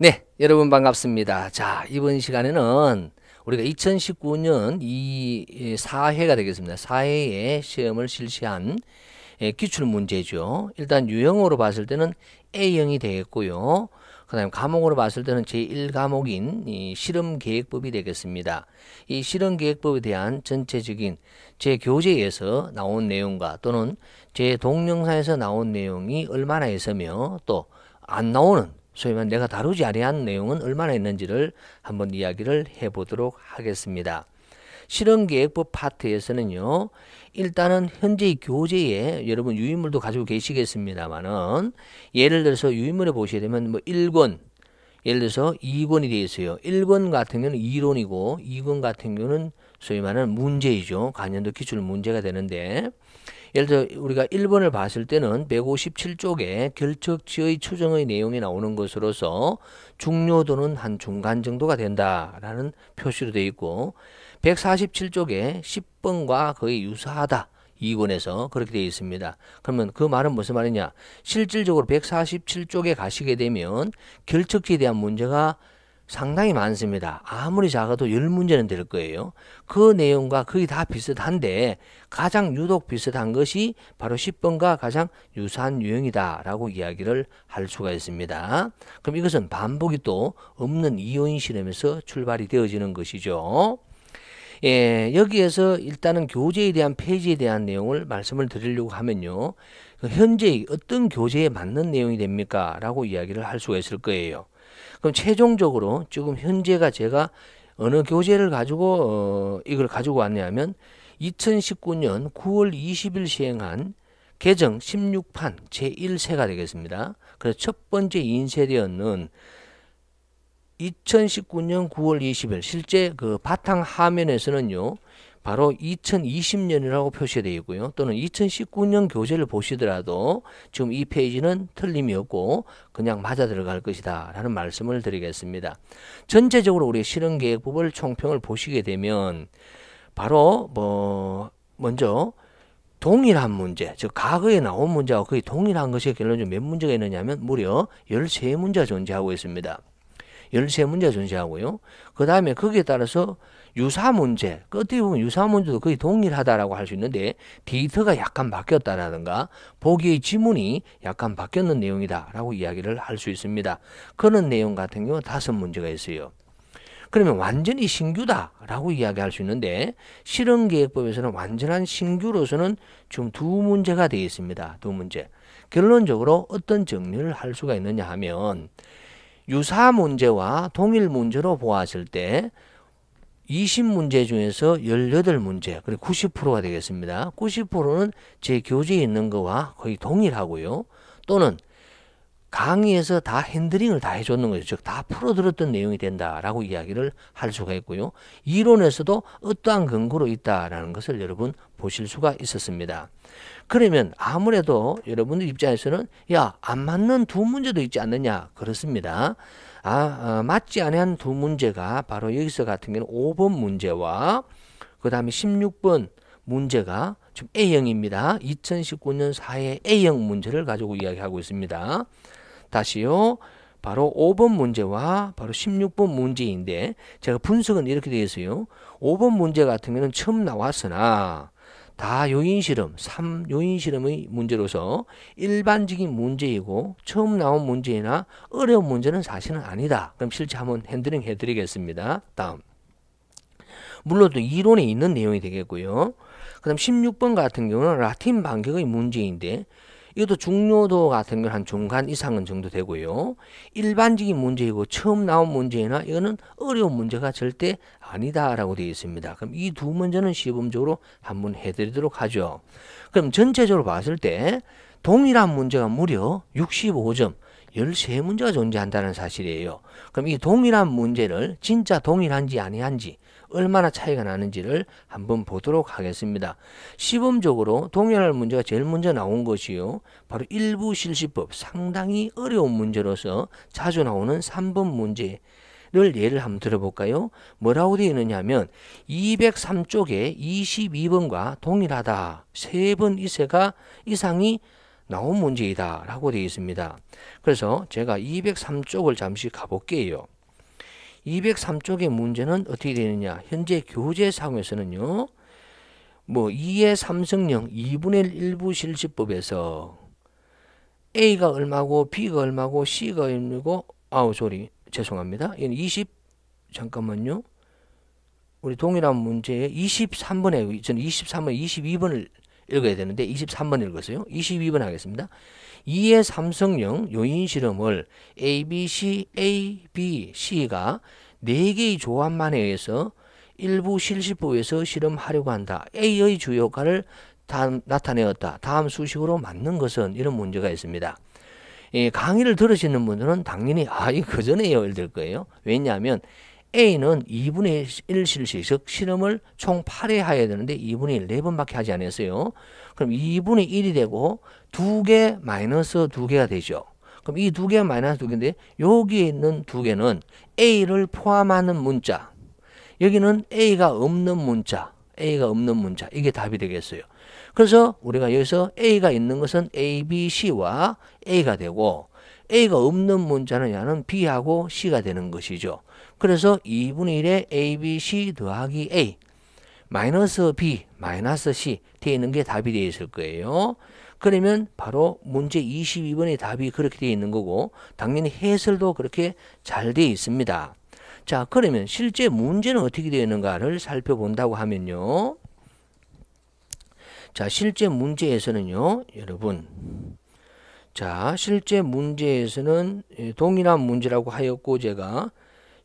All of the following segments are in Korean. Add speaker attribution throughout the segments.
Speaker 1: 네, 여러분 반갑습니다. 자, 이번 시간에는 우리가 2019년 이 4회가 되겠습니다. 4회에 시험을 실시한 예, 기출문제죠. 일단 유형으로 봤을 때는 A형이 되겠고요. 그 다음에 과목으로 봤을 때는 제1과목인 이 실험계획법이 되겠습니다. 이 실험계획법에 대한 전체적인 제 교재에서 나온 내용과 또는 제 동영상에서 나온 내용이 얼마나 있으며 또 안 나오는 소위 말 내가 다루지 아니한 내용은 얼마나 있는지를 한번 이야기를 해보도록 하겠습니다. 실험계획법 파트에서는요, 일단은 현재 교재에 여러분 유인물도 가지고 계시겠습니다만은, 예를 들어서 유인물에 보시게 되면 뭐 1권, 예를 들어서 2권이 되어 있어요. 1권 같은 경우는 이론이고, 2권 같은 경우는 소위 말하는 문제이죠. 관련도 기출 문제가 되는데 예를 들어 우리가 1번을 봤을 때는 157쪽에 결척지의 추정의 내용이 나오는 것으로서 중요도는 한 중간 정도가 된다라는 표시로 되어 있고 147쪽에 10번과 거의 유사하다. 2권에서 그렇게 되어 있습니다. 그러면 그 말은 무슨 말이냐? 실질적으로 147쪽에 가시게 되면 결척지에 대한 문제가 상당히 많습니다. 아무리 작아도 열 문제는 될 거예요. 그 내용과 거의 다 비슷한데 가장 유독 비슷한 것이 바로 10번과 가장 유사한 유형이다라고 이야기를 할 수가 있습니다. 그럼 이것은 반복이 또 없는 이온 실험에서 출발이 되어지는 것이죠. 예, 여기에서 일단은 교재에 대한 페이지에 대한 내용을 말씀을 드리려고 하면요. 그 현재 어떤 교재에 맞는 내용이 됩니까? 라고 이야기를 할 수가 있을 거예요. 그럼 최종적으로 지금 현재가 제가 어느 교재를 가지고 어, 이걸 가지고 왔냐면 2019년 9월 20일 시행한 개정 16판 제1세가 되겠습니다. 그래서 첫 번째 인쇄되었는 2019년 9월 20일 실제 그 바탕 화면에서는요. 바로 2020년이라고 표시되어 있고요. 또는 2019년 교재를 보시더라도 지금 이 페이지는 틀림이 없고 그냥 맞아 들어갈 것이다 라는 말씀을 드리겠습니다. 전체적으로 우리 실행계획법을 총평을 보시게 되면 바로 뭐 먼저 동일한 문제, 즉 과거에 나온 문제하고 거의 동일한 것이 결론적으로 몇 문제가 있느냐면 무려 13문제가 존재하고 있습니다. 13문제가 존재하고요. 그 다음에 거기에 따라서 유사 문제, 그 어떻게 보면 유사 문제도 거의 동일하다라고 할 수 있는데 데이터가 약간 바뀌었다라든가 보기의 지문이 약간 바뀌었는 내용이다라고 이야기를 할 수 있습니다. 그런 내용 같은 경우 다섯 문제가 있어요. 그러면 완전히 신규다라고 이야기할 수 있는데 실현계획법에서는 완전한 신규로서는 지금 두 문제가 되어 있습니다. 두 문제. 결론적으로 어떤 정리를 할 수가 있느냐 하면 유사 문제와 동일 문제로 보았을 때 20문제 중에서 18문제, 그리고 90%가 되겠습니다. 90%는 제 교재에 있는 거와 거의 동일하고요. 또는 강의에서 다 핸드링을 다 해줬는 거죠. 즉, 다 풀어들었던 내용이 된다라고 이야기를 할 수가 있고요. 이론에서도 어떠한 근거로 있다라는 것을 여러분 보실 수가 있었습니다. 그러면 아무래도 여러분들 입장에서는 야 안 맞는 두 문제도 있지 않느냐 그렇습니다. 아, 어, 맞지 않은 두 문제가 바로 여기서 같은 경우는 5번 문제와 그 다음에 16번 문제가 지금 A형입니다. 2019년 사회 A형 문제를 가지고 이야기하고 있습니다. 다시요. 바로 5번 문제와 바로 16번 문제인데 제가 분석은 이렇게 되어 있어요. 5번 문제 같은 경우는 처음 나왔으나 다 요인실험, 3요인실험의 문제로서 일반적인 문제이고 처음 나온 문제나 어려운 문제는 사실은 아니다. 그럼 실제 한번 핸드링 해드리겠습니다. 다음. 물론 또 이론에 있는 내용이 되겠고요. 그 다음 16번 같은 경우는 라틴 반격의 문제인데 이것도 중요도 같은 건한 중간 이상은 정도 되고요. 일반적인 문제이고 처음 나온 문제나 이거는 어려운 문제가 절대 아니다라고 되어 있습니다. 그럼 이 두 문제는 시범적으로 한번 해드리도록 하죠. 그럼 전체적으로 봤을 때 동일한 문제가 무려 65점, 13문제가 존재한다는 사실이에요. 그럼 이 동일한 문제를 진짜 동일한지 아니한지 얼마나 차이가 나는지를 한번 보도록 하겠습니다. 시범적으로 동일한 문제가 제일 먼저 나온 것이요. 바로 일부 실시법 상당히 어려운 문제로서 자주 나오는 3번 문제 를 예를 한번 들어볼까요? 뭐라고 되어 있느냐 하면 203쪽에 22번과 동일하다. 세 번 이세가 이상이 나온 문제이다 라고 되어 있습니다. 그래서 제가 203쪽을 잠시 가볼게요. 203쪽의 문제는 어떻게 되느냐. 현재 교재 상에서는요. 뭐 2의 삼성령 2분의 1부 실시법에서 A가 얼마고 B가 얼마고 C가 얼마고 아우 소리 죄송합니다. 이건 20 잠깐만요. 우리 동일한 문제에 23번에 저는 23번 22번을 읽어야 되는데 23번 읽었어요. 22번 하겠습니다. 이에 삼성령 요인 실험을 ABC, ABC가 4개의 조합만에 의해서 일부 실시부에서 실험하려고 한다. A의 주요 역할을 나타내었다. 다음 수식으로 맞는 것은 이런 문제가 있습니다. 예, 강의를 들으시는 분들은 당연히 아, 이 그전에 예열 될 거예요. 왜냐하면 A는 2분의 1 실시식 실험을 총 8회 해야 되는데 2분의 1 4번밖에 하지 않았어요. 그럼 2분의 1이 되고 2개 마이너스 2개가 되죠. 그럼 이 2개 마이너스 2개인데 여기에 있는 2개는 A를 포함하는 문자 여기는 A가 없는 문자 A가 없는 문자 이게 답이 되겠어요. 그래서 우리가 여기서 A가 있는 것은 A, B, C와 A가 되고 A가 없는 문자는 야는 B하고 C가 되는 것이죠. 그래서 2분의 1에 abc 더하기 a 마이너스 b 마이너스 c 되어 있는 게 답이 되어 있을 거예요. 그러면 바로 문제 22번의 답이 그렇게 되어 있는 거고 당연히 해설도 그렇게 잘 되어 있습니다. 자 그러면 실제 문제는 어떻게 되어 있는가를 살펴본다고 하면요. 자 실제 문제에서는요 여러분 자 실제 문제에서는 동일한 문제라고 하였고 제가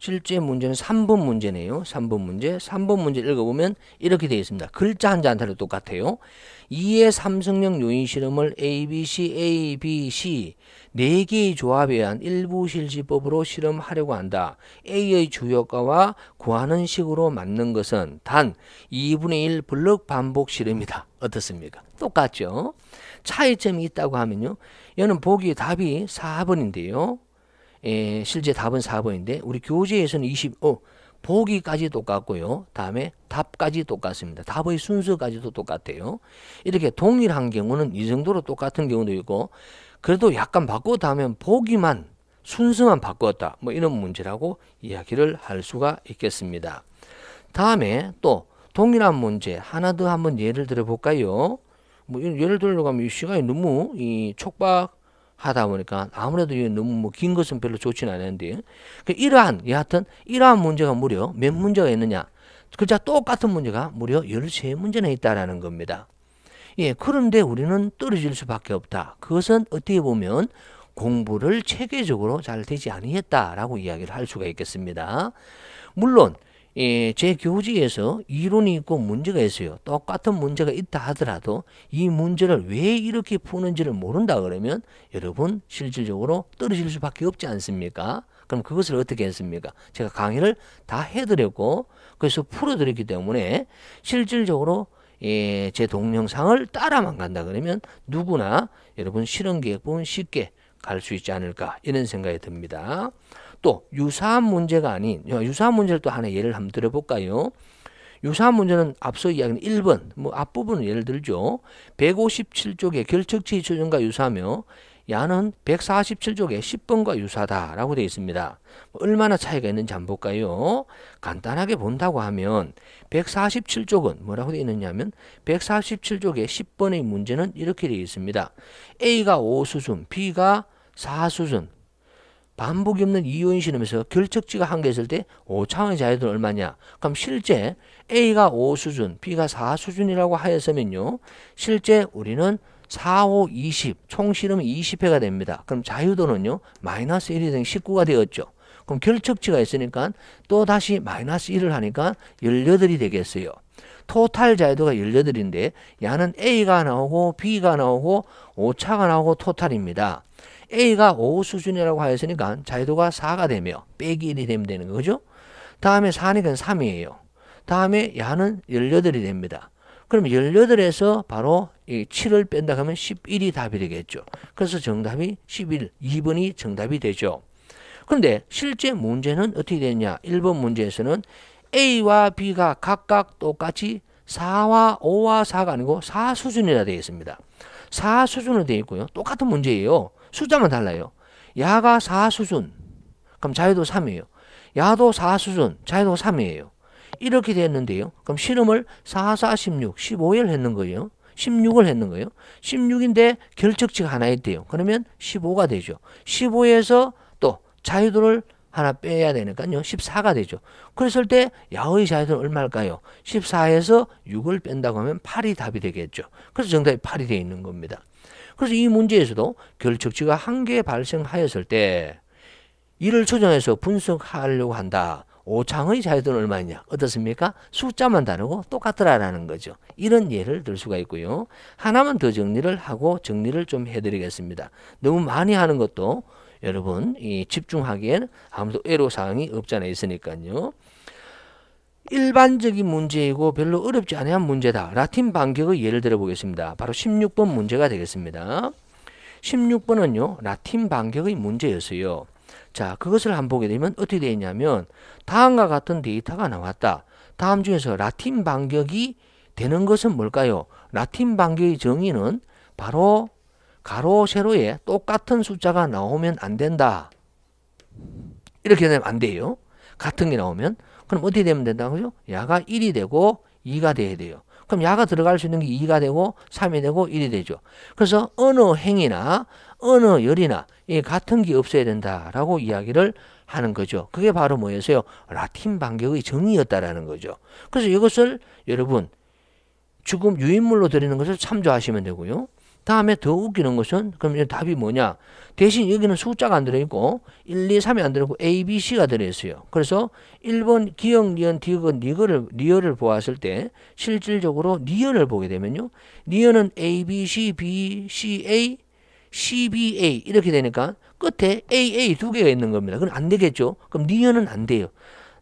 Speaker 1: 실제 문제는 3번 문제네요. 3번 문제. 3번 문제 읽어보면 이렇게 되어 있습니다. 글자 한자 한자로 똑같아요. 2의 삼성형 요인 실험을 ABC, ABC 4개의 조합에 의한 일부 실시법으로 실험하려고 한다. A의 주효과와 구하는 식으로 맞는 것은 단 2분의 1 블럭 반복 실험이다. 어떻습니까? 똑같죠? 차이점이 있다고 하면요. 얘는 보기 답이 4번인데요. 에, 예, 실제 답은 4번인데 우리 교재에서는 20, 어, 보기까지 똑같고요. 다음에 답까지 똑같습니다. 답의 순서까지도 똑같아요. 이렇게 동일한 경우는 이 정도로 똑같은 경우도 있고 그래도 약간 바꾸었다 하면 보기만 순서만 바꾸었다 뭐 이런 문제라고 이야기를 할 수가 있겠습니다. 다음에 또 동일한 문제 하나 더 한번 예를 들어 볼까요? 뭐 예를 들어 가면 이 시간이 너무 이 촉박 하다 보니까 아무래도 이 너무 뭐긴 것은 별로 좋지는 않은데 그 이러한 여하튼 이러한 문제가 무려 몇 문제가 있느냐 그자 똑같은 문제가 무려 13 문제나 있다라는 겁니다. 예, 그런데 우리는 떨어질 수밖에 없다. 그것은 어떻게 보면 공부를 체계적으로 잘 되지 아니했다라고 이야기를 할 수가 있겠습니다. 물론 예, 제교직에서 이론이 있고 문제가 있어요. 똑같은 문제가 있다 하더라도 이 문제를 왜 이렇게 푸는지를 모른다 그러면 여러분 실질적으로 떨어질 수밖에 없지 않습니까? 그럼 그것을 어떻게 했습니까? 제가 강의를 다 해드렸고 그래서 풀어드렸기 때문에 실질적으로 예, 제 동영상을 따라만 간다 그러면 누구나 여러분 실험 계획 보면 쉽게 갈 수 있지 않을까 이런 생각이 듭니다. 또 유사한 문제가 아닌 유사한 문제를 또 하나 예를 한번 들어볼까요? 유사한 문제는 앞서 이야기한 1번 뭐 앞부분을 예를 들죠. 157쪽에 결측치 추정과 유사하며 야는 147쪽에 10번과 유사다라고 되어 있습니다. 뭐 얼마나 차이가 있는지 한번 볼까요? 간단하게 본다고 하면 147쪽은 뭐라고 되어 있느냐면 하 147쪽에 10번의 문제는 이렇게 되어 있습니다. A가 5수준, B가 4수준, 반복이 없는 이온 신험에서 결척지가 한 개 있을 때 5차원의 자유도는 얼마냐? 그럼 실제 A가 5 수준, B가 4 수준이라고 하였으면요. 실제 우리는 4, 5, 20, 총실험 20회가 됩니다. 그럼 자유도는요. 마이너스 1이 된 19가 되었죠. 그럼 결척지가 있으니까 또 다시 마이너스 1을 하니까 18이 되겠어요. 토탈 자유도가 18인데 야는 A가 나오고 B가 나오고 5차가 나오고 토탈입니다. A가 5 수준이라고 하였으니까 자유도가 4가 되며 빼기 1이 되면 되는 거죠. 다음에 4니까 3이에요. 다음에 야는 18이 됩니다. 그럼 18에서 바로 이 7을 뺀다 하면 11이 답이 되겠죠. 그래서 정답이 11, 2번이 정답이 되죠. 그런데 실제 문제는 어떻게 됐냐? 1번 문제에서는 A와 B가 각각 똑같이 4와 5와 4가 아니고 4수준이라 되어 있습니다. 4수준으로 되어 있고요. 똑같은 문제예요. 숫자만 달라요. 야가 4 수준, 그럼 자유도 3이에요. 야도 4 수준, 자유도 3이에요. 이렇게 됐는데요. 그럼 실험을 4, 4, 16, 15일 했는 거예요. 16을 했는 거예요. 16인데 결측치가 하나 있대요. 그러면 15가 되죠. 15에서 또 자유도를 하나 빼야 되니까요. 14가 되죠. 그랬을 때 야의 자유도는 얼마일까요? 14에서 6을 뺀다고 하면 8이 답이 되겠죠. 그래서 정답이 8이 되어 있는 겁니다. 그래서 이 문제에서도 결측치가 한 개 발생하였을 때 이를 초정해서 분석하려고 한다. 오창의 자유도는 얼마냐? 어떻습니까? 숫자만 다르고 똑같더라라는 거죠. 이런 예를 들 수가 있고요. 하나만 더 정리를 하고 정리를 좀 해드리겠습니다. 너무 많이 하는 것도 여러분 이 집중하기엔 아무도 애로사항이 없잖아 있으니까요. 일반적인 문제이고 별로 어렵지 않은 문제다. 라틴 반격의 예를 들어보겠습니다. 바로 16번 문제가 되겠습니다. 16번은요. 라틴 반격의 문제였어요. 자, 그것을 한번 보게 되면 어떻게 되어 있냐면 다음과 같은 데이터가 나왔다. 다음 중에서 라틴 반격이 되는 것은 뭘까요? 라틴 반격의 정의는 바로 가로 세로에 똑같은 숫자가 나오면 안 된다. 이렇게 되면 안 돼요. 같은 게 나오면 그럼 어떻게 되면 된다 그죠? 야가 1이 되고 2가 돼야 돼요. 그럼 야가 들어갈 수 있는 게 2가 되고 3이 되고 1이 되죠. 그래서 어느 행위나 어느 열이나 같은 게 없어야 된다라고 이야기를 하는 거죠. 그게 바로 뭐였어요? 라틴 반격의 정의였다라는 거죠. 그래서 이것을 여러분 죽음 유인물로 드리는 것을 참조하시면 되고요. 다음에 더 웃기는 것은 그럼 이 답이 뭐냐? 대신 여기는 숫자가 안 들어있고 1, 2, 3이 안 들어있고 A, B, C가 들어있어요. 그래서 1번 기역니언 디귿, 니거를 니어를 보았을 때 실질적으로 니어를 보게 되면요. 니어는 A, B, C, B, C, A, C, B, A 이렇게 되니까 끝에 AA 두 개가 있는 겁니다. 그럼 안 되겠죠? 그럼 니어는 안 돼요.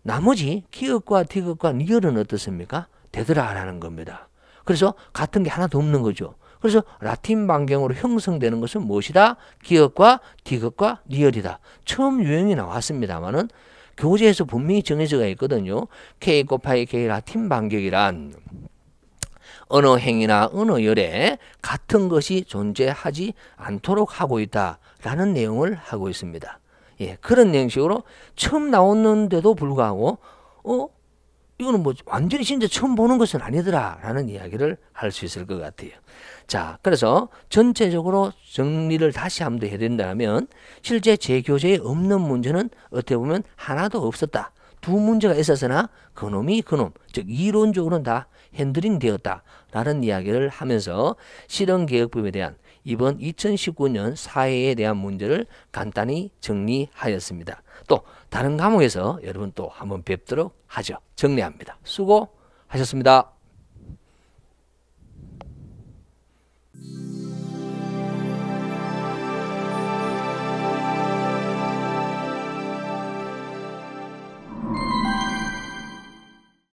Speaker 1: 나머지 기역과 디귿과 니어는 어떻습니까? 되더라라는 겁니다. 그래서 같은 게 하나도 없는 거죠. 그래서 라틴 반경으로 형성되는 것은 무엇이다? 기억과 디귿과 니얼이다. 처음 유형이 나왔습니다만은 교재에서 분명히 정해져가 있거든요. K 곱하기 K 라틴 반격이란 언어 행위나 언어 열에 같은 것이 존재하지 않도록 하고 있다라는 내용을 하고 있습니다. 예, 그런 형식으로 처음 나왔는데도 불구하고 어 이거는 뭐 완전히 진짜 처음 보는 것은 아니더라라는 이야기를 할 수 있을 것 같아요. 자, 그래서 전체적으로 정리를 다시 한번 해야 된다면 실제 재교재에 없는 문제는 어떻게 보면 하나도 없었다. 두 문제가 있었으나 그놈이 그놈, 즉 이론적으로는 다 핸들링 되었다라는 이야기를 하면서 실험개혁법에 대한 이번 2019년 사회에 대한 문제를 간단히 정리하였습니다. 또 다른 과목에서 여러분 또 한번 뵙도록 하죠. 정리합니다. 수고하셨습니다. Yes.